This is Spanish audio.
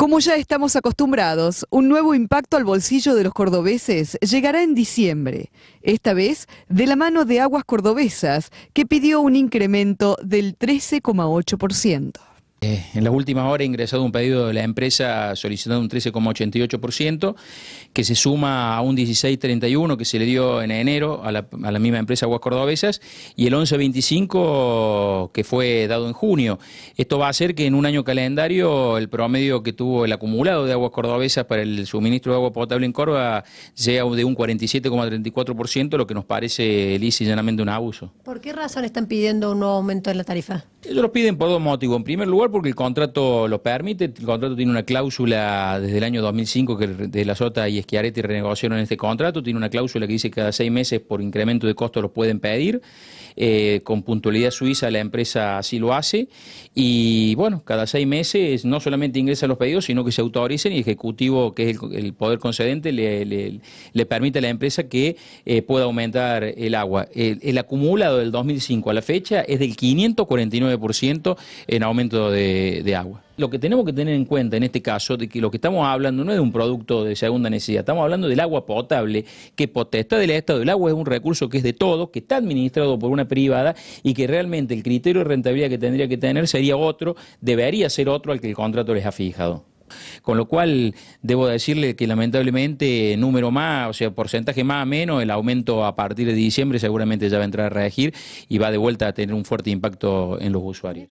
Como ya estamos acostumbrados, un nuevo impacto al bolsillo de los cordobeses llegará en diciembre, esta vez de la mano de Aguas Cordobesas, que pidió un incremento del 13,8%. Eh, en las últimas horas ha ingresado un pedido de la empresa solicitando un 13,88%, que se suma a un 16,31% que se le dio en enero a la, misma empresa Aguas Cordobesas y el 11,25% que fue dado en junio. Esto va a hacer que en un año calendario el promedio que tuvo el acumulado de Aguas Cordobesas para el suministro de agua potable en Córdoba sea de un 47,34%, lo que nos parece lisa y llanamente un abuso. ¿Por qué razón están pidiendo un nuevo aumento en la tarifa? Ellos lo piden por dos motivos. En primer lugar, porque el contrato lo permite. El contrato tiene una cláusula desde el año 2005 que de la Sota y Esquiarete renegociaron este contrato. Tiene una cláusula que dice que cada seis meses por incremento de costo lo pueden pedir. Eh, con puntualidad suiza la empresa así lo hace. Y bueno, cada seis meses no solamente ingresan los pedidos, sino que se autoricen y el Ejecutivo, que es el, poder concedente, le, permite a la empresa que eh, pueda aumentar el agua. el acumulado del 2005 a la fecha es del 549 en aumento de, agua. Lo que tenemos que tener en cuenta en este caso, de que lo que estamos hablando no es de un producto de segunda necesidad, estamos hablando del agua potable, que potestad del Estado. El agua es un recurso que es de todos, que está administrado por una privada y que realmente el criterio de rentabilidad que tendría que tener sería otro, debería ser otro al que el contrato les ha fijado. Con lo cual, debo decirle que lamentablemente, número más, o sea, porcentaje más o menos, el aumento a partir de diciembre seguramente ya va a entrar a reagir y va de vuelta a tener un fuerte impacto en los usuarios.